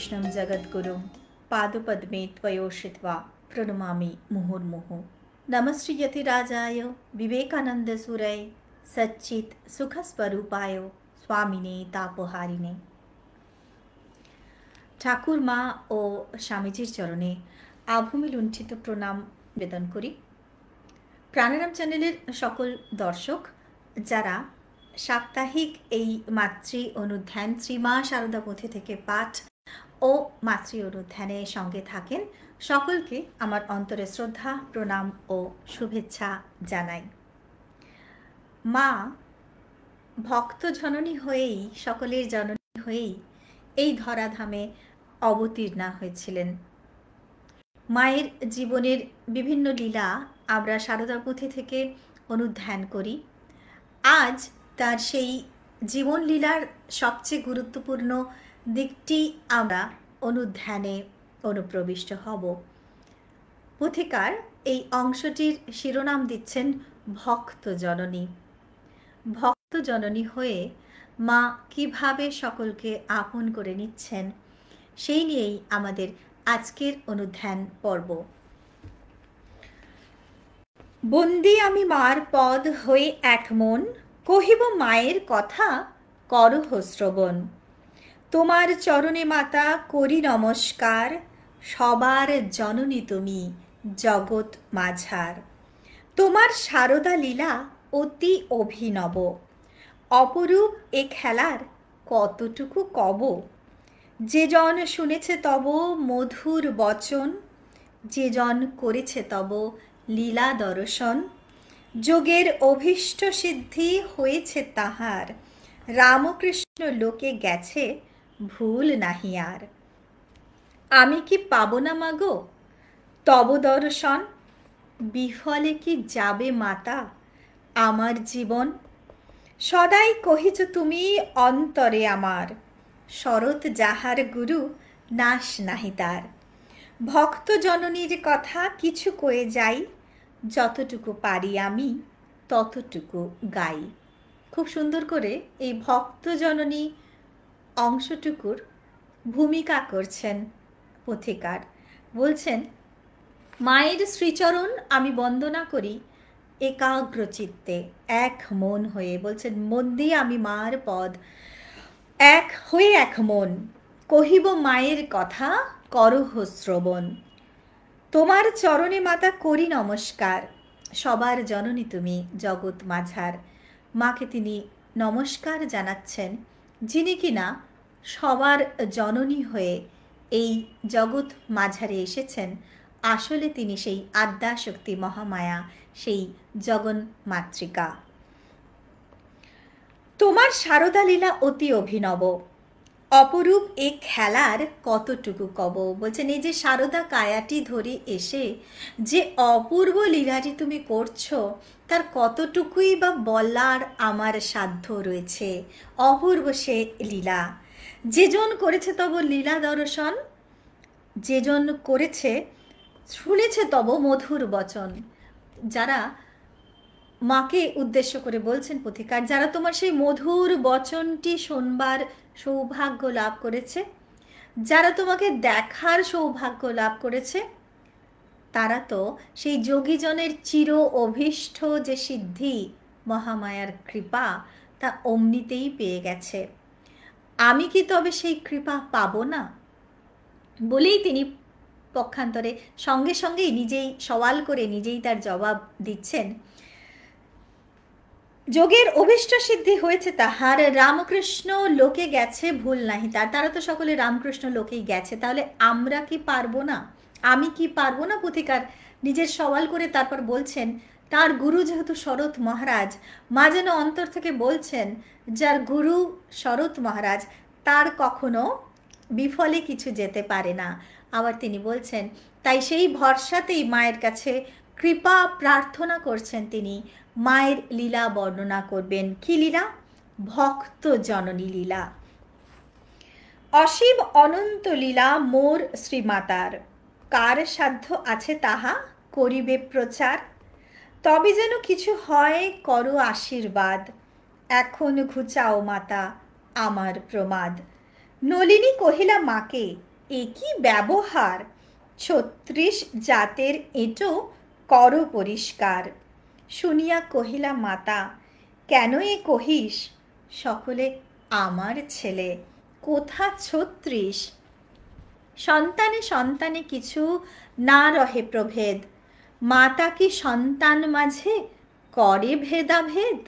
कृष्णं जगद्गुरुं पादपद्मे त्वयोषित्वा प्रणमामि मुहुर्मुहुः नमश्रीयतिराजाय विवेकानन्दसुरय सच्चित् সুখস্বরূপায় স্বামিনে তাপহারিণে ঠাকুরমা ও স্বামীজির চরণে আভূমি লুণ্ঠিত প্রণাম নিবেদন করি প্রাণারাম চ্যানেলের সকল দর্শক যারা সাপ্তাহিক এই মাতৃ অনুধ্যান শ্রীমা সারদা পোথে থেকে পাঠ ও মাতৃ সঙ্গে থাকেন সকলকে আমার অন্তরে শ্রদ্ধা প্রণাম ও শুভেচ্ছা জানাই মা ভক্ত জননী হয়েই সকলের জননী হয়েই এই ধরাধামে অবতীর্ণা হয়েছিলেন মায়ের জীবনের বিভিন্ন লীলা আমরা সারদা পুঁথি থেকে অনুধ্যান করি আজ তার সেই জীবনলীলার সবচেয়ে গুরুত্বপূর্ণ দিকটি আমরা অনুধ্যানে অনুপ্রবিষ্ট হব পুথিকার এই অংশটির শিরোনাম দিচ্ছেন ভক্ত জননী ভক্ত জননী হয়ে মা কিভাবে সকলকে আপন করে নিচ্ছেন সেই নিয়েই আমাদের আজকের অনুধ্যান পর্ব বন্দি আমি মার পদ হয়ে এক মন কহিব মায়ের কথা করহ শ্রবণ তোমার চরণে মাতা করি নমস্কার সবার জননী তুমি জগৎ মাঝার তোমার শারদা লীলা অতি অভিনব অপরূপ এ খেলার কতটুকু কব যে জন শুনেছে তব মধুর বচন যে জন করেছে তব লীলা দর্শন যোগের অভীষ্ট সিদ্ধি হয়েছে তাহার রামকৃষ্ণ লোকে গেছে ভুল নাহি আর আমি কি পাব না মাগো তব দর্শন বিফলে কি যাবে মাতা আমার জীবন সদাই কহিছ তুমি অন্তরে আমার শরৎ যাহার গুরু নাশ নাহি তার ভক্ত জননীর কথা কিছু কয়ে যাই যতটুকু পারি আমি ততটুকু গাই খুব সুন্দর করে এই ভক্ত জননী অংশটুকুর ভূমিকা করছেন পথিকার বলছেন মায়ের শ্রীচরণ আমি বন্দনা করি একাগ্র চিত্তে এক মন হয়ে বলছেন মন দিয়ে আমি মার পদ এক হয়ে এক মন কহিব মায়ের কথা করহ শ্রবণ তোমার চরণে মাতা করি নমস্কার সবার জননী তুমি জগৎ মাঝার মাকে তিনি নমস্কার জানাচ্ছেন যিনি কিনা সবার জননী হয়ে এই জগৎ মাঝারে এসেছেন আসলে তিনি সেই আদ্যাশক্তি মহামায়া সেই জগন মাতৃকা তোমার শারদা লীলা অতি অভিনব অপরূপ এ খেলার কতটুকু কব বলছেন এই যে শারদা কায়াটি ধরে এসে যে অপূর্ব লীলাটি তুমি করছো তার কতটুকুই বা বলার আমার সাধ্য রয়েছে অপূর্ব সে লীলা যেজন করেছে তব লীলা দর্শন যেজন করেছে শুনেছে তব মধুর বচন যারা মাকে উদ্দেশ্য করে বলছেন পথিকার যারা তোমার সেই মধুর বচনটি শোনবার সৌভাগ্য লাভ করেছে যারা তোমাকে দেখার সৌভাগ্য লাভ করেছে তারা তো সেই যোগীজনের চির অভীষ্ট যে সিদ্ধি মহামায়ার কৃপা তা অমনিতেই পেয়ে গেছে আমি কি তবে সেই কৃপা পাব না বলেই তিনি পক্ষান্তরে সঙ্গে সঙ্গেই নিজেই সওয়াল করে নিজেই তার জবাব দিচ্ছেন যোগের অভিষ্ট সিদ্ধি হয়েছে তাহার রামকৃষ্ণ লোকে গেছে ভুল নাহি তার তারা তো সকলে রামকৃষ্ণ লোকেই গেছে তাহলে আমরা কি পারবো না আমি কি পারবো না পথিকার নিজের সওয়াল করে তারপর বলছেন তার গুরু যেহেতু শরৎ মহারাজ মা যেন অন্তর থেকে বলছেন যার গুরু শরৎ মহারাজ তার কখনো বিফলে কিছু যেতে পারে না আবার তিনি বলছেন তাই সেই ভরসাতেই মায়ের কাছে কৃপা প্রার্থনা করছেন তিনি মায়ের লীলা বর্ণনা করবেন কি লীলা ভক্ত জননী লীলা অসীম অনন্ত লীলা মোর শ্রীমাতার কার সাধ্য আছে তাহা করিবে প্রচার তবে যেন কিছু হয় করো আশীর্বাদ এখন ঘুচাও মাতা আমার প্রমাদ নলিনী কহিলা মাকে এ কি ব্যবহার ছত্রিশ জাতের এঁটো কর পরিষ্কার শুনিয়া কহিলা মাতা কেন এ কহিস সকলে আমার ছেলে কোথা ছত্রিশ সন্তানে সন্তানে কিছু না রহে প্রভেদ মাতা কি সন্তান মাঝে করে ভেদাভেদ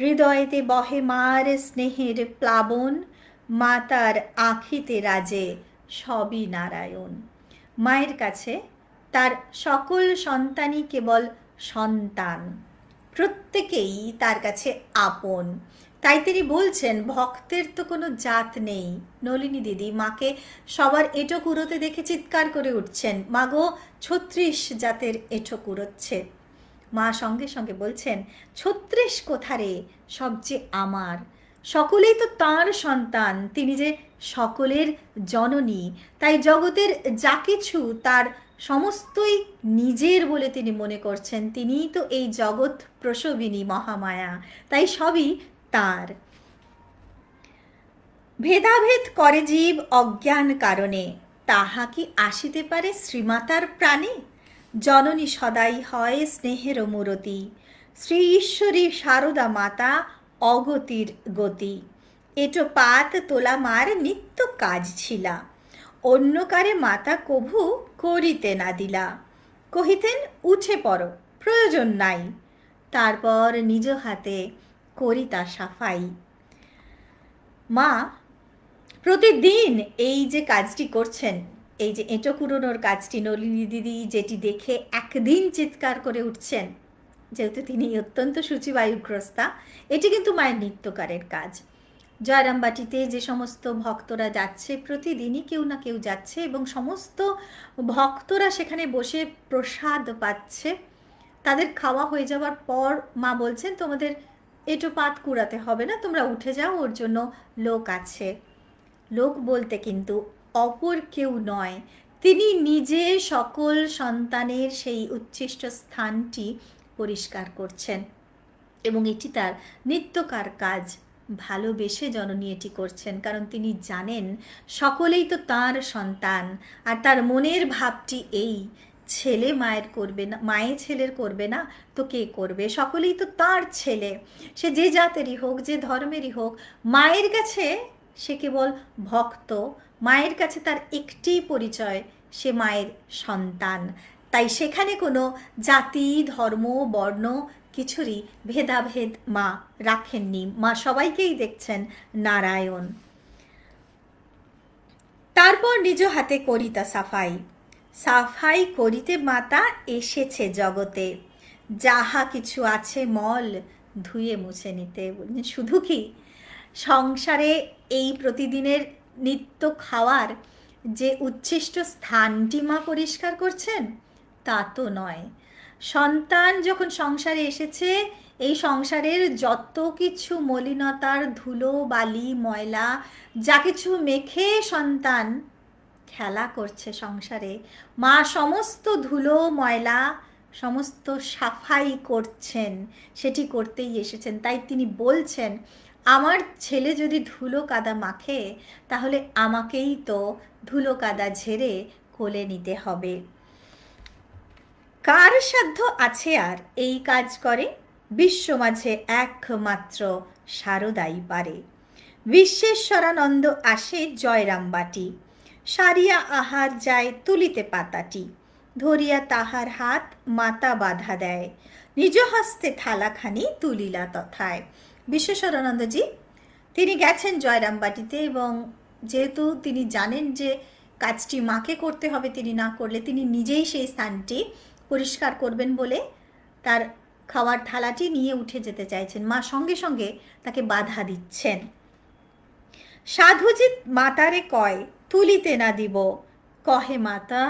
হৃদয়েতে বহে মার স্নেহের প্লাবন মাতার আখিতে রাজে সবই নারায়ণ মায়ের কাছে তার সকল সন্তানই কেবল সন্তান প্রত্যেকেই তার কাছে আপন তাই তিনি বলছেন ভক্তের তো কোনো জাত নেই নলিনী দিদি মাকে সবার এটো কুড়োতে দেখে চিৎকার করে উঠছেন মা গো ছত্রিশ জাতের এঁটো কুড়োচ্ছে মা সঙ্গে সঙ্গে বলছেন ছত্রিশ কোথারে সবচেয়ে আমার সকলেই তো তাঁর সন্তান তিনি যে সকলের জননী তাই জগতের যা কিছু তার সমস্তই নিজের বলে তিনি মনে করছেন তিনিই তো এই জগৎ প্রসবিনী মহামায়া তাই সবই তার ভেদাভেদ করে জীব অজ্ঞান কারণে তাহা কি আসিতে পারে শ্রীমাতার প্রাণে জননী সদাই হয় স্নেহের মূরতি শ্রী ঈশ্বরী শারদা মাতা অগতির গতি এটো পাত তোলা মার নিত্য কাজ ছিলা অন্য কারে মাতা কভু করিতে না দিলা কহিতেন উঠে পড় প্রয়োজন নাই তারপর নিজ হাতে করি তা সাফাই মা প্রতিদিন এই যে কাজটি করছেন এই যে এঁটো কুড়োনোর কাজটি নলিনী দিদি যেটি দেখে একদিন চিৎকার করে উঠছেন যেহেতু তিনি অত্যন্ত সূচিবায়ুগ্রস্তা এটি কিন্তু মায়ের নিত্যকারের কাজ জয়রামবাটিতে যে সমস্ত ভক্তরা যাচ্ছে প্রতিদিনই কেউ না কেউ যাচ্ছে এবং সমস্ত ভক্তরা সেখানে বসে প্রসাদ পাচ্ছে তাদের খাওয়া হয়ে যাওয়ার পর মা বলছেন তোমাদের এটো পাত কুড়াতে হবে না তোমরা উঠে যাও ওর জন্য লোক আছে লোক বলতে কিন্তু অপর কেউ নয় তিনি নিজে সকল সন্তানের সেই উচ্ছিষ্ট স্থানটি পরিষ্কার করছেন এবং এটি তার নিত্যকার কাজ ভালোবেসে জননী এটি করছেন কারণ তিনি জানেন সকলেই তো তার সন্তান আর তার মনের ভাবটি এই ছেলে মায়ের করবে না মায়ে ছেলের করবে না তো কে করবে সকলেই তো তার ছেলে সে যে জাতেরই হোক যে ধর্মেরই হোক মায়ের কাছে সে কেবল ভক্ত মায়ের কাছে তার একটি পরিচয় সে মায়ের সন্তান তাই সেখানে কোনো জাতি ধর্ম বর্ণ কিছুরই ভেদাভেদ মা রাখেননি মা সবাইকেই দেখছেন নারায়ণ তারপর নিজ হাতে করিতা সাফাই সাফাই করিতে মাতা এসেছে জগতে যাহা কিছু আছে মল ধুয়ে মুছে নিতে মানে শুধু কি সংসারে এই প্রতিদিনের নিত্য খাওয়ার যে উচ্ছিষ্ট স্থানটি মা পরিষ্কার করছেন তা তো নয় সন্তান যখন সংসারে এসেছে এই সংসারের যত কিছু মলিনতার ধুলো বালি ময়লা যা কিছু মেখে সন্তান খেলা করছে সংসারে মা সমস্ত ধুলো ময়লা সমস্ত সাফাই করছেন সেটি করতেই এসেছেন তাই তিনি বলছেন আমার ছেলে যদি ধুলো কাদা মাখে তাহলে আমাকেই তো ধুলো কাদা ঝেড়ে কোলে নিতে হবে কার সাধ্য আছে আর এই কাজ করে বিশ্ব মাঝে একমাত্র সারদাই পারে বিশ্বেশ্বরানন্দ আসে জয়রামবাটি সারিয়া আহার যায় তুলিতে পাতাটি ধরিয়া তাহার হাত মাতা বাধা দেয় নিজ হস্তে থালাখানি তুলিলা তথায় বিশ্বেশ্বরানন্দজি তিনি গেছেন জয়রামবাটিতে এবং যেহেতু তিনি জানেন যে কাজটি মাকে করতে হবে তিনি না করলে তিনি নিজেই সেই স্থানটি পরিষ্কার করবেন বলে তার খাওয়ার থালাটি নিয়ে উঠে যেতে চাইছেন মা সঙ্গে সঙ্গে তাকে বাধা দিচ্ছেন সাধুজিৎ মাতারে কয় তুলিতে না দিব কহে মাতা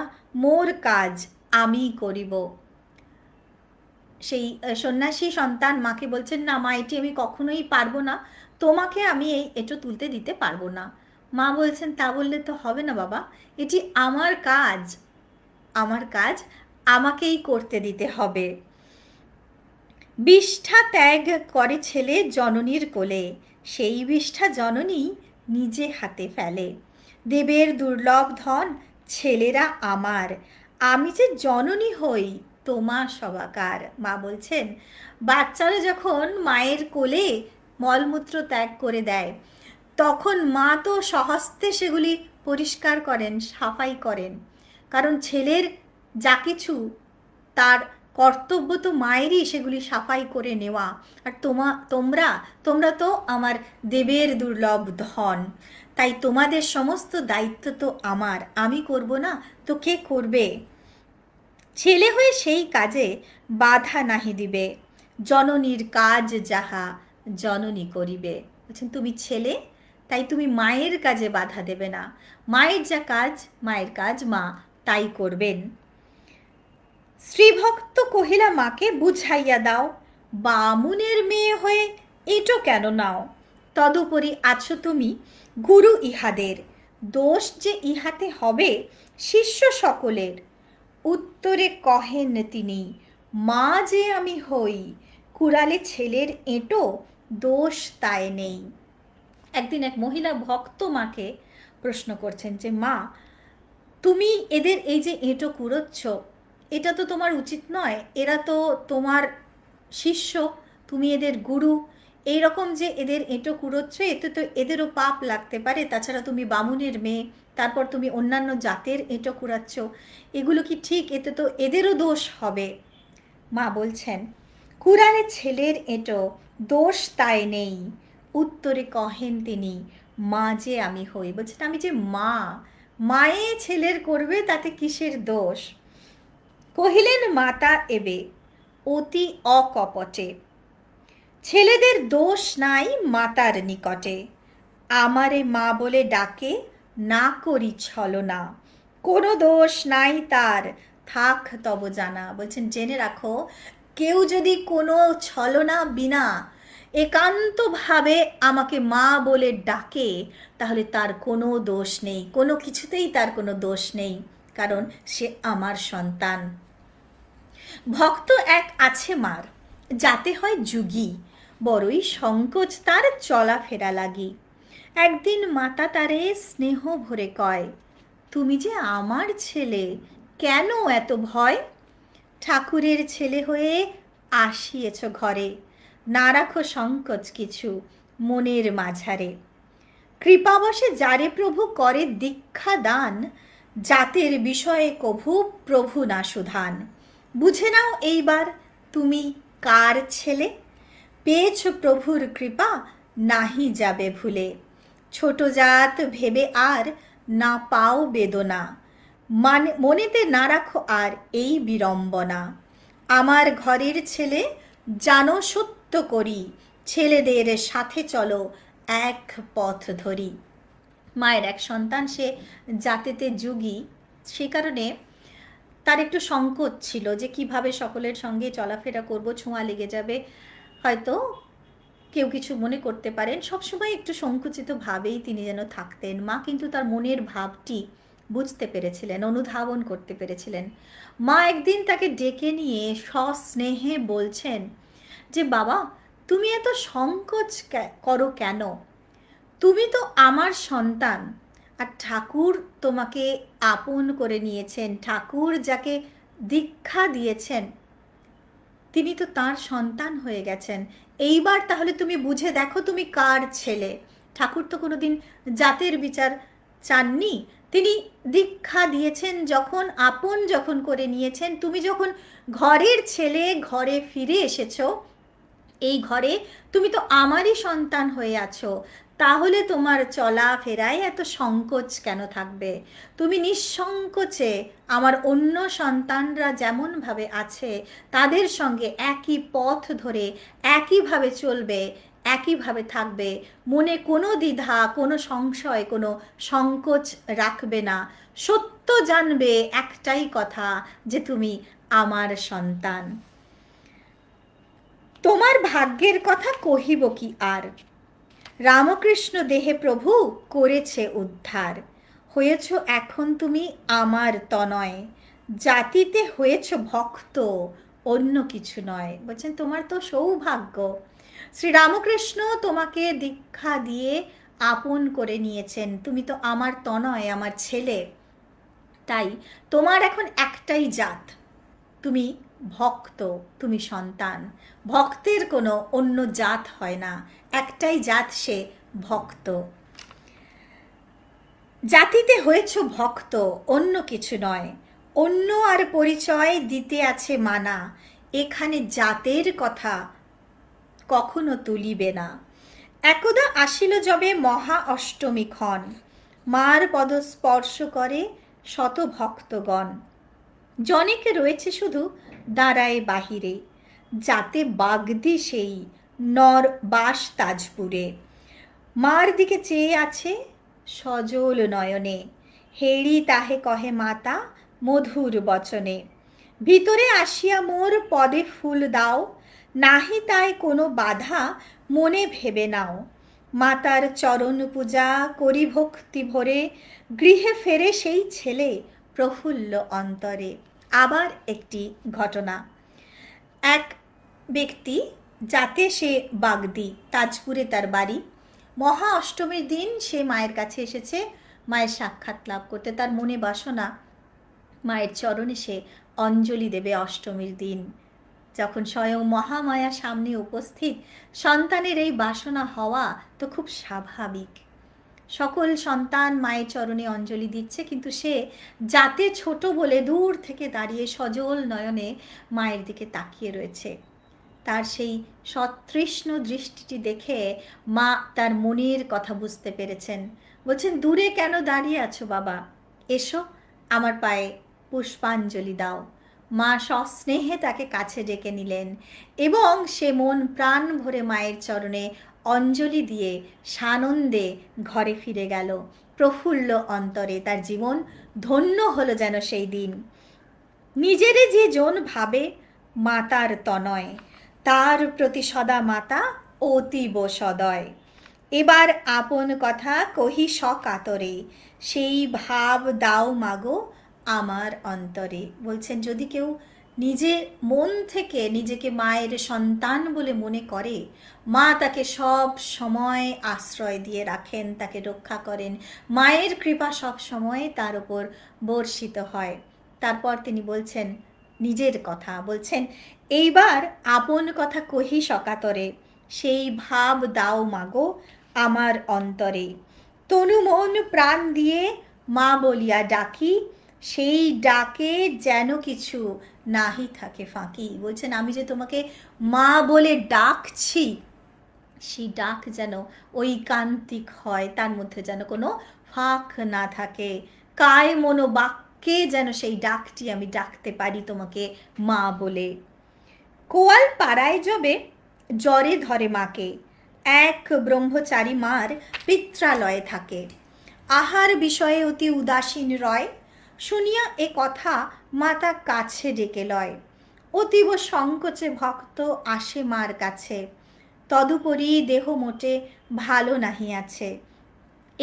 মোর কাজ আমি করিব সেই সন্ন্যাসী সন্তান মাকে বলছেন না মা এটি আমি কখনোই পারবো না তোমাকে আমি এই এটো তুলতে দিতে পারবো না মা বলছেন তা বললে তো হবে না বাবা এটি আমার কাজ আমার কাজ আমাকেই করতে দিতে হবে বিষ্ঠা ত্যাগ করে ছেলে জননীর কোলে সেই বিষ্ঠা জননী নিজে হাতে ফেলে দেবের দুর্লভ ধন ছেলেরা আমার আমি যে জননী হই তোমা সবাকার মা বলছেন বাচ্চারা যখন মায়ের কোলে মলমূত্র ত্যাগ করে দেয় তখন মা তো সহস্তে সেগুলি পরিষ্কার করেন সাফাই করেন কারণ ছেলের যা কিছু তার কর্তব্য তো মায়েরই সেগুলি সাফাই করে নেওয়া আর তোমা তোমরা তোমরা তো আমার দেবের দুর্লভ ধন তাই তোমাদের সমস্ত দায়িত্ব তো আমার আমি করব না তো কে করবে ছেলে হয়ে সেই কাজে বাধা নাহি দিবে জননীর কাজ যাহা জননী করিবে বলছেন তুমি ছেলে তাই তুমি মায়ের কাজে বাধা দেবে না মায়ের যা কাজ মায়ের কাজ মা তাই করবেন শ্রীভক্ত কহিলা মাকে বুঝাইয়া দাও বামুনের মেয়ে হয়ে এটো কেন নাও তদুপরি আছো তুমি গুরু ইহাদের দোষ যে ইহাতে হবে শিষ্য সকলের উত্তরে কহেন তিনি মা যে আমি হই কুড়ালে ছেলের এঁটো দোষ তাই নেই একদিন এক মহিলা ভক্ত মাকে প্রশ্ন করছেন যে মা তুমি এদের এই যে এঁটো কুড়োচ্ছ এটা তো তোমার উচিত নয় এরা তো তোমার শিষ্য তুমি এদের গুরু এইরকম যে এদের এঁটো কুড়োচ্ছ এতে তো এদেরও পাপ লাগতে পারে তাছাড়া তুমি বামুনের মেয়ে তারপর তুমি অন্যান্য জাতের এঁটো কুড়াচ্ছ এগুলো কি ঠিক এতে তো এদেরও দোষ হবে মা বলছেন কুরানে ছেলের এঁটো দোষ তাই নেই উত্তরে কহেন তিনি মা যে আমি হই বলছেন আমি যে মা মায়ে ছেলের করবে তাতে কিসের দোষ কহিলেন মাতা এবে অতি অকপটে ছেলেদের দোষ নাই মাতার নিকটে আমারে মা বলে ডাকে না করি ছলনা কোনো দোষ নাই তার থাক তব জানা বলছেন জেনে রাখো কেউ যদি কোনো ছলনা বিনা একান্তভাবে আমাকে মা বলে ডাকে তাহলে তার কোনো দোষ নেই কোনো কিছুতেই তার কোনো দোষ নেই কারণ সে আমার সন্তান ভক্ত এক আছে মার যাতে হয় যুগী বড়ই সংকোচ তার চলা ফেরা লাগি একদিন মাতা তারে স্নেহ ভরে কয় তুমি যে আমার ছেলে কেন এত ভয় ঠাকুরের ছেলে হয়ে আসিয়েছ ঘরে না রাখো সংকোচ কিছু মনের মাঝারে কৃপাবশে যারে প্রভু করে দীক্ষা দান জাতের বিষয়ে কভু প্রভু না সুধান বুঝে নাও এইবার তুমি কার ছেলে পেয়েছ প্রভুর কৃপা নাহি যাবে ভুলে ছোট জাত ভেবে আর না পাও বেদনা মানে মনেতে না রাখো আর এই বিড়ম্বনা আমার ঘরের ছেলে জানো সত্য করি ছেলেদের সাথে চলো এক পথ ধরি মায়ের এক সন্তান সে জাতেতে যুগী সে কারণে তার একটু সংকোচ ছিল যে কিভাবে সকলের সঙ্গে চলাফেরা করব ছোঁয়া লেগে যাবে হয়তো কেউ কিছু মনে করতে পারেন সবসময় একটু সংকুচিত ভাবেই তিনি যেন থাকতেন মা কিন্তু তার মনের ভাবটি বুঝতে পেরেছিলেন অনুধাবন করতে পেরেছিলেন মা একদিন তাকে ডেকে নিয়ে সস্নেহে বলছেন যে বাবা তুমি এত সংকোচ করো কেন তুমি তো আমার সন্তান আর ঠাকুর তোমাকে আপন করে নিয়েছেন ঠাকুর যাকে দীক্ষা দিয়েছেন তিনি তো তার সন্তান হয়ে গেছেন এইবার তাহলে তুমি বুঝে দেখো তুমি কার ছেলে ঠাকুর তো কোনো দিন জাতের বিচার চাননি তিনি দীক্ষা দিয়েছেন যখন আপন যখন করে নিয়েছেন তুমি যখন ঘরের ছেলে ঘরে ফিরে এসেছো এই ঘরে তুমি তো আমারই সন্তান হয়ে আছো তাহলে তোমার ফেরায় এত সংকোচ কেন থাকবে তুমি নিঃসংকোচে আমার অন্য সন্তানরা যেমনভাবে আছে তাদের সঙ্গে একই পথ ধরে একইভাবে চলবে একইভাবে থাকবে মনে কোনো দ্বিধা কোনো সংশয় কোনো সংকোচ রাখবে না সত্য জানবে একটাই কথা যে তুমি আমার সন্তান তোমার ভাগ্যের কথা কহিব কি আর রামকৃষ্ণ দেহে প্রভু করেছে উদ্ধার হয়েছ এখন তুমি আমার তনয় জাতিতে হয়েছ ভক্ত অন্য কিছু নয় বলছেন তোমার তো সৌভাগ্য শ্রীরামকৃষ্ণ তোমাকে দীক্ষা দিয়ে আপন করে নিয়েছেন তুমি তো আমার তনয় আমার ছেলে তাই তোমার এখন একটাই জাত তুমি ভক্ত তুমি সন্তান ভক্তের কোনো অন্য জাত হয় না একটাই জাত সে ভক্ত জাতিতে হয়েছ ভক্ত অন্য কিছু নয় অন্য আর পরিচয় দিতে আছে মানা এখানে জাতের কথা কখনো তুলিবে না একদা আসিল যবে মহা অষ্টমী ক্ষণ মার পদ স্পর্শ করে শত ভক্তগণ জনেকে রয়েছে শুধু দাঁড়ায় বাহিরে যাতে বাগদি সেই নর বাস তাজপুরে মার দিকে চেয়ে আছে সজল নয়নে হেড়ি তাহে কহে মাতা মধুর বচনে ভিতরে আসিয়া মোর পদে ফুল দাও নাহি তাই কোনো বাধা মনে ভেবে নাও মাতার চরণ পূজা করি ভক্তি ভরে গৃহে ফেরে সেই ছেলে প্রফুল্ল অন্তরে আবার একটি ঘটনা এক ব্যক্তি যাতে সে বাগদি তাজপুরে তার বাড়ি মহা অষ্টমীর দিন সে মায়ের কাছে এসেছে মায়ের সাক্ষাৎ লাভ করতে তার মনে বাসনা মায়ের চরণে সে অঞ্জলি দেবে অষ্টমীর দিন যখন স্বয়ং মহামায়া সামনে উপস্থিত সন্তানের এই বাসনা হওয়া তো খুব স্বাভাবিক সকল সন্তান মায়ের চরণে অঞ্জলি দিচ্ছে কিন্তু সে যাতে ছোট বলে দূর থেকে দাঁড়িয়ে সজল নয়নে মায়ের দিকে তাকিয়ে রয়েছে তার সেই সতৃষ্ণ দৃষ্টিটি দেখে মা তার মনের কথা বুঝতে পেরেছেন বলছেন দূরে কেন দাঁড়িয়ে আছো বাবা এসো আমার পায়ে পুষ্পাঞ্জলি দাও মা সস্নেহে তাকে কাছে ডেকে নিলেন এবং সে মন প্রাণ ভরে মায়ের চরণে অঞ্জলি দিয়ে সানন্দে ঘরে ফিরে গেল প্রফুল্ল অন্তরে তার জীবন ধন্য হলো যেন সেই দিন নিজেরে যে জন ভাবে মাতার তনয় তার প্রতি সদা মাতা অতীব সদয় এবার আপন কথা কহি সকাতরে সেই ভাব দাও মাগো আমার অন্তরে বলছেন যদি কেউ নিজে মন থেকে নিজেকে মায়ের সন্তান বলে মনে করে মা তাকে সব সময় আশ্রয় দিয়ে রাখেন তাকে রক্ষা করেন মায়ের কৃপা সব সময় তার উপর বর্ষিত হয় তারপর তিনি বলছেন নিজের কথা বলছেন এইবার আপন কথা কহি সকাতরে সেই ভাব দাও মাগো আমার অন্তরে তনু মন প্রাণ দিয়ে মা বলিয়া ডাকি সেই ডাকে যেন কিছু নাহি থাকে ফাঁকি বলছেন আমি যে তোমাকে মা বলে ডাকছি সেই ডাক যেন ঐকান্তিক হয় তার মধ্যে যেন কোনো ফাঁক না থাকে কায় মনো বাক্য কে যেন সেই ডাকটি আমি ডাকতে পারি তোমাকে মা বলে কোয়াল পাড়ায় জবে জ্বরে ধরে মাকে এক ব্রহ্মচারী মার পিত্রালয়ে থাকে আহার বিষয়ে অতি উদাসীন রয় শুনিয়া এ কথা মাতা কাছে ডেকে লয় অতীব সংকোচে ভক্ত আসে মার কাছে তদুপরি দেহ মোটে ভালো নাহি আছে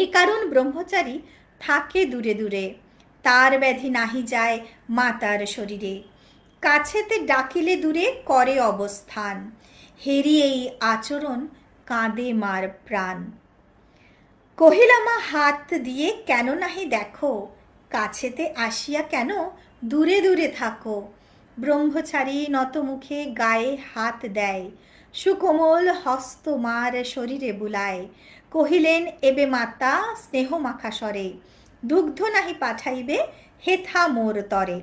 এ কারণ ব্রহ্মচারী থাকে দূরে দূরে তার ব্যাধি নাহি যায় মাতার শরীরে কাছেতে ডাকিলে দূরে করে অবস্থান হেরি এই আচরণ কাঁদে মার প্রাণ কহিলামা হাত দিয়ে কেন নাহি দেখো কাছেতে আসিয়া কেন দূরে দূরে থাকো ব্রহ্মচারী নতমুখে গায়ে হাত দেয় সুকোমল হস্ত মার শরীরে বুলায় কহিলেন এবে মাতা স্নেহ মাখা স্বরে দুগ্ধ নাহি পাঠাইবে হেথা মোর তরে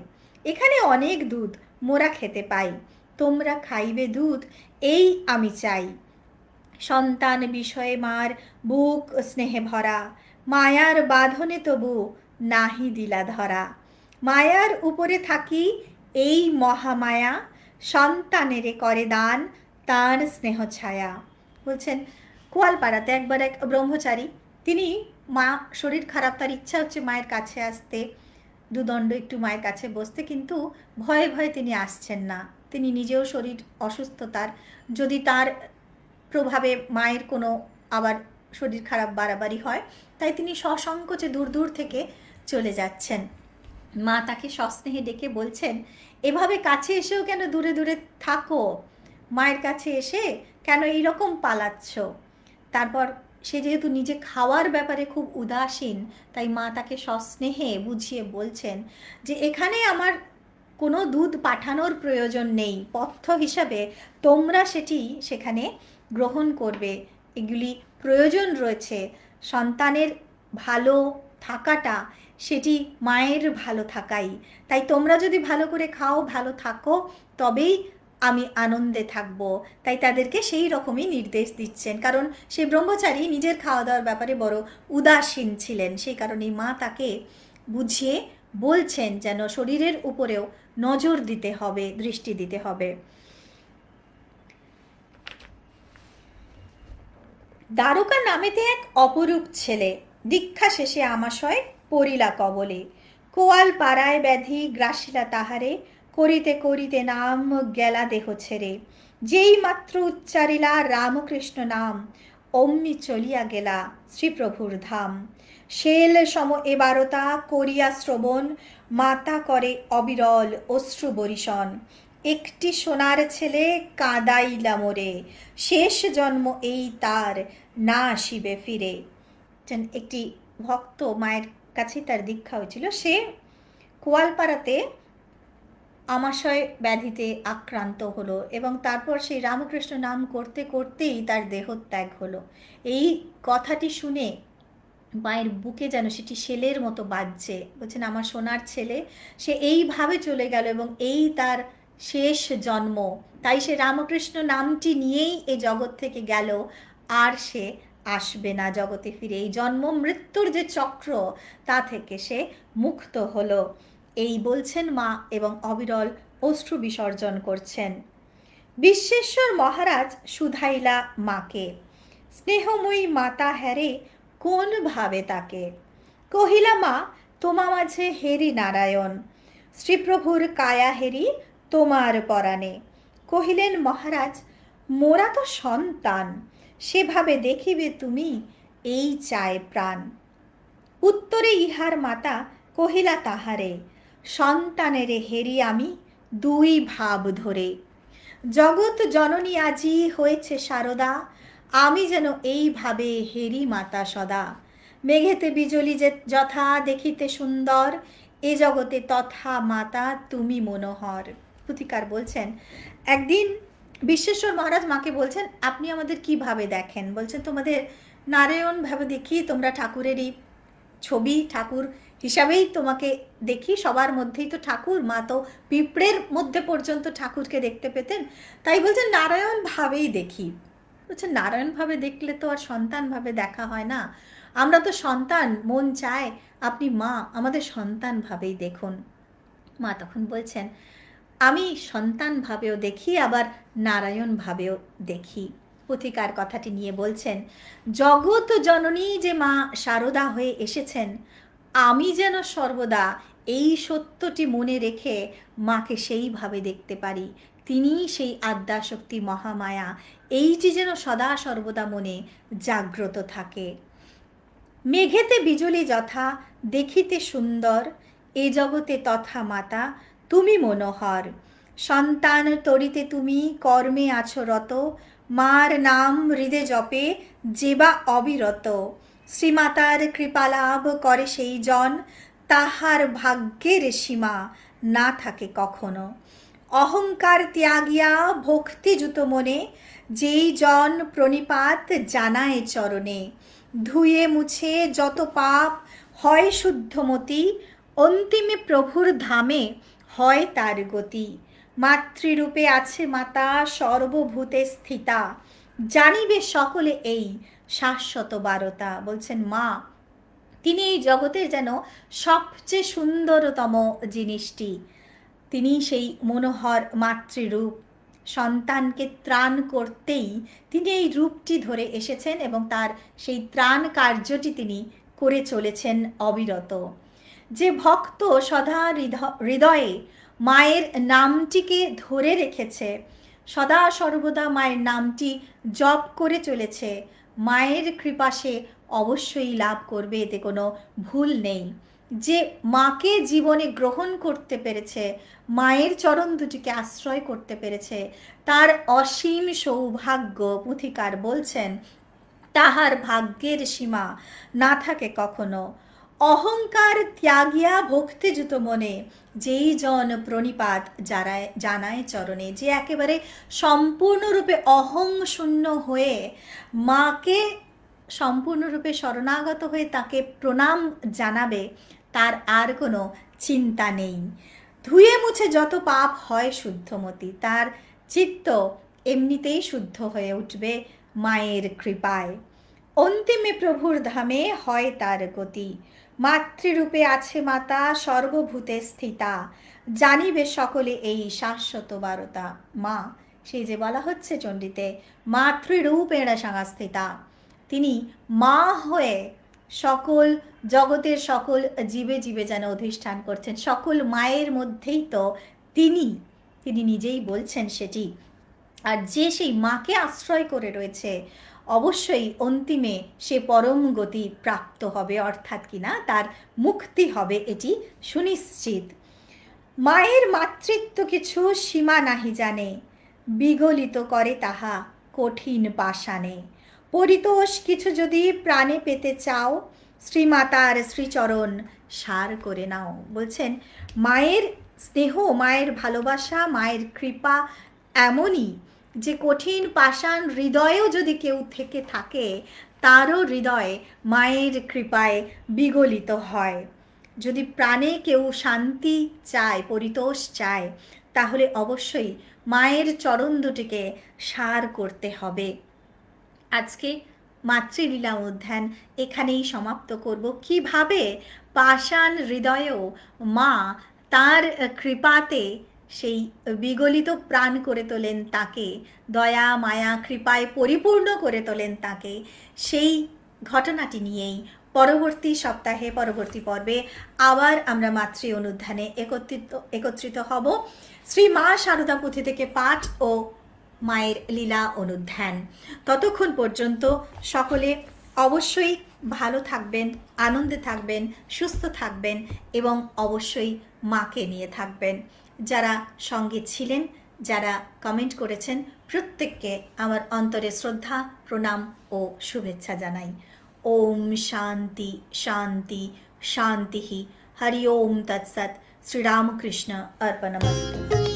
এখানে অনেক দুধ মোরা খেতে পাই তোমরা খাইবে দুধ এই আমি চাই সন্তান বিষয়ে মার বুক স্নেহে ভরা মায়ার বাঁধনে তবু নাহি দিলা ধরা মায়ার উপরে থাকি এই মহামায়া সন্তানেরে করে দান তার স্নেহ ছায়া বলছেন কোয়ালপাড়াতে একবার এক ব্রহ্মচারী তিনি মা শরীর খারাপ তার ইচ্ছা হচ্ছে মায়ের কাছে আসতে দুদণ্ড একটু মায়ের কাছে বসতে কিন্তু ভয়ে ভয়ে তিনি আসছেন না তিনি নিজেও শরীর অসুস্থ তার যদি তার প্রভাবে মায়ের কোনো আবার শরীর খারাপ বাড়াবাড়ি হয় তাই তিনি সসংকোচে দূর দূর থেকে চলে যাচ্ছেন মা তাকে সস্নেহে ডেকে বলছেন এভাবে কাছে এসেও কেন দূরে দূরে থাকো মায়ের কাছে এসে কেন এইরকম পালাচ্ছ তারপর সে যেহেতু নিজে খাওয়ার ব্যাপারে খুব উদাসীন তাই মা তাকে সস্নেহে বুঝিয়ে বলছেন যে এখানে আমার কোনো দুধ পাঠানোর প্রয়োজন নেই পথ্য হিসাবে তোমরা সেটি সেখানে গ্রহণ করবে এগুলি প্রয়োজন রয়েছে সন্তানের ভালো থাকাটা সেটি মায়ের ভালো থাকাই তাই তোমরা যদি ভালো করে খাও ভালো থাকো তবেই আমি আনন্দে থাকব তাই তাদেরকে সেই রকমই নির্দেশ দিচ্ছেন কারণ সেই ব্রহ্মচারী নিজের খাওয়া দাওয়ার ব্যাপারে বড় উদাসীন ছিলেন সেই কারণে মা তাকে বুঝিয়ে বলছেন যেন শরীরের উপরেও নজর দিতে হবে দৃষ্টি দিতে হবে দ্বারকা নামেতে এক অপরূপ ছেলে দীক্ষা শেষে আমাশয় পরিলা কবলে কোয়াল পাড়ায় ব্যাধি গ্রাসিলা তাহারে করিতে করিতে নাম গেলা দেহ ছেড়ে যেই মাত্র উচ্চারিলা রামকৃষ্ণ নাম অমনি চলিয়া গেলা শ্রীপ্রভুর ধাম শেল সম এবারতা করিয়া শ্রবণ মাতা করে অবিরল অশ্রু বরিশন একটি সোনার ছেলে কাদাইলা মোরে শেষ জন্ম এই তার না আসিবে ফিরে একটি ভক্ত মায়ের কাছে তার দীক্ষা হয়েছিল সে কোয়ালপাড়াতে আমাশয় ব্যাধিতে আক্রান্ত হলো এবং তারপর সেই রামকৃষ্ণ নাম করতে করতেই তার দেহত্যাগ হলো এই কথাটি শুনে মায়ের বুকে যেন সেটি ছেলের মতো বাজছে বলছেন আমার সোনার ছেলে সে এইভাবে চলে গেল এবং এই তার শেষ জন্ম তাই সে রামকৃষ্ণ নামটি নিয়েই এ জগৎ থেকে গেল আর সে আসবে না জগতে ফিরে এই জন্ম মৃত্যুর যে চক্র তা থেকে সে মুক্ত হলো এই বলছেন মা এবং অবিরল অশ্রু বিসর্জন করছেন বিশ্বেশ্বর মহারাজ সুধাইলা মাকে স্নেহময়ী মাতা হ্যারে কোন ভাবে তাকে কহিলা মা তোমা মাঝে হেরি নারায়ণ শ্রীপ্রভুর কায়া হেরি তোমার পরাণে কহিলেন মহারাজ মোরা তো সন্তান সেভাবে দেখিবে তুমি এই চায় প্রাণ উত্তরে ইহার মাতা কহিলা তাহারে সন্তানের হেরি আমি দুই ভাব ধরে জগৎ জননী আজি হয়েছে সারদা আমি যেন এইভাবে হেরি মাতা সদা মেঘেতে বিজলি যে যথা দেখিতে সুন্দর এ জগতে তথা মাতা তুমি মনোহর প্রতিকার বলছেন একদিন বিশ্বেশ্বর মহারাজ মাকে বলছেন আপনি আমাদের কিভাবে দেখেন বলছেন তোমাদের নারায়ণভাবে দেখি তোমরা ঠাকুরেরই ছবি ঠাকুর হিসাবেই তোমাকে দেখি সবার মধ্যেই তো ঠাকুর মা তো পিঁপড়ের মধ্যে পর্যন্ত ঠাকুরকে দেখতে পেতেন তাই বলছে নারায়ণভাবেই দেখি বলছে নারায়ণভাবে দেখলে তো আর সন্তানভাবে দেখা হয় না আমরা তো সন্তান মন চায় আপনি মা আমাদের সন্তানভাবেই দেখুন মা তখন বলছেন আমি সন্তানভাবেও দেখি আবার নারায়ণভাবেও দেখি পথিকার কথাটি নিয়ে বলছেন জগৎ জননী যে মা সারদা হয়ে এসেছেন আমি যেন সর্বদা এই সত্যটি মনে রেখে মাকে সেইভাবে দেখতে পারি তিনি সেই আদ্যাশক্তি মহামায়া এইটি যেন সদা সর্বদা মনে জাগ্রত থাকে মেঘেতে বিজুলি যথা দেখিতে সুন্দর এ জগতে তথা মাতা তুমি মনোহর সন্তান তরিতে তুমি কর্মে আছো রত মার নাম হৃদে জপে যেবা অবিরত শ্রীমাতার কৃপালাভ করে সেই জন তাহার ভাগ্যের সীমা না থাকে কখনো অহংকার ত্যাগিয়া ভক্তিযুত মনে যেই জন প্রণিপাত জানায় চরণে ধুয়ে মুছে যত পাপ হয় শুদ্ধমতি অন্তিমে প্রভুর ধামে হয় তার গতি মাতৃরূপে আছে মাতা সর্বভূতে স্থিতা জানিবে সকলে এই শাশ্বত বারতা বলছেন মা তিনি এই জগতের যেন সবচেয়ে সুন্দরতম জিনিসটি তিনি সেই মনোহর মাতৃরূপ সন্তানকে ত্রাণ করতেই তিনি এই রূপটি ধরে এসেছেন এবং তার সেই ত্রাণ কার্যটি তিনি করে চলেছেন অবিরত যে ভক্ত সদা হৃদয়ে মায়ের নামটিকে ধরে রেখেছে সদা সর্বদা মায়ের নামটি জপ করে চলেছে মায়ের কৃপা সে অবশ্যই লাভ করবে এতে কোনো ভুল নেই যে মাকে জীবনে গ্রহণ করতে পেরেছে মায়ের চরণ দুটিকে আশ্রয় করতে পেরেছে তার অসীম সৌভাগ্য পুথিকার বলছেন তাহার ভাগ্যের সীমা না থাকে কখনো অহংকার ত্যাগিয়া ভক্তিযুত মনে যেই জন প্রণিপাত যারায় জানায় চরণে যে একেবারে সম্পূর্ণরূপে অহং শূন্য হয়ে মাকে সম্পূর্ণরূপে শরণাগত হয়ে তাকে প্রণাম জানাবে তার আর কোনো চিন্তা নেই ধুয়ে মুছে যত পাপ হয় শুদ্ধমতি তার চিত্ত এমনিতেই শুদ্ধ হয়ে উঠবে মায়ের কৃপায় অন্তিমে প্রভুর ধামে হয় তার গতি মাতৃরূপে আছে মাতা সর্বভূতে স্থিতা জানিবে সকলে এই শাশ্বত বারতা মা সেই যে বলা হচ্ছে চণ্ডীতে মাতৃরূপ এরা সংস্থিতা তিনি মা হয়ে সকল জগতের সকল জীবে জীবে যেন অধিষ্ঠান করছেন সকল মায়ের মধ্যেই তো তিনি তিনি নিজেই বলছেন সেটি আর যে সেই মাকে আশ্রয় করে রয়েছে অবশ্যই অন্তিমে সে পরম গতি প্রাপ্ত হবে অর্থাৎ কিনা তার মুক্তি হবে এটি সুনিশ্চিত মায়ের মাতৃত্ব কিছু সীমা নাহি জানে বিগলিত করে তাহা কঠিন পাশানে পরিতোষ কিছু যদি প্রাণে পেতে চাও শ্রীমাতার শ্রীচরণ সার করে নাও বলছেন মায়ের স্নেহ মায়ের ভালোবাসা মায়ের কৃপা এমনই যে কঠিন পাষাণ হৃদয়েও যদি কেউ থেকে থাকে তারও হৃদয় মায়ের কৃপায় বিগলিত হয় যদি প্রাণে কেউ শান্তি চায় পরিতোষ চায় তাহলে অবশ্যই মায়ের চরণ দুটিকে সার করতে হবে আজকে মাতৃলীলা অধ্যয়ন এখানেই সমাপ্ত করব কিভাবে পাষাণ হৃদয়েও মা তার কৃপাতে সেই বিগলিত প্রাণ করে তোলেন তাকে দয়া মায়া কৃপায় পরিপূর্ণ করে তোলেন তাকে সেই ঘটনাটি নিয়েই পরবর্তী সপ্তাহে পরবর্তী পর্বে আবার আমরা মাতৃ অনুধ্যানে একত্রিত একত্রিত হব শ্রী মা সারদা পুঁথি থেকে পাঠ ও মায়ের লীলা অনুধ্যান ততক্ষণ পর্যন্ত সকলে অবশ্যই ভালো থাকবেন আনন্দে থাকবেন সুস্থ থাকবেন এবং অবশ্যই মাকে নিয়ে থাকবেন যারা সঙ্গে ছিলেন যারা কমেন্ট করেছেন প্রত্যেককে আমার অন্তরে শ্রদ্ধা প্রণাম ও শুভেচ্ছা জানাই ওম শান্তি শান্তি শান্তি হরি ওম তৎসৎ শ্রীরামকৃষ্ণ অর্পণমস্তু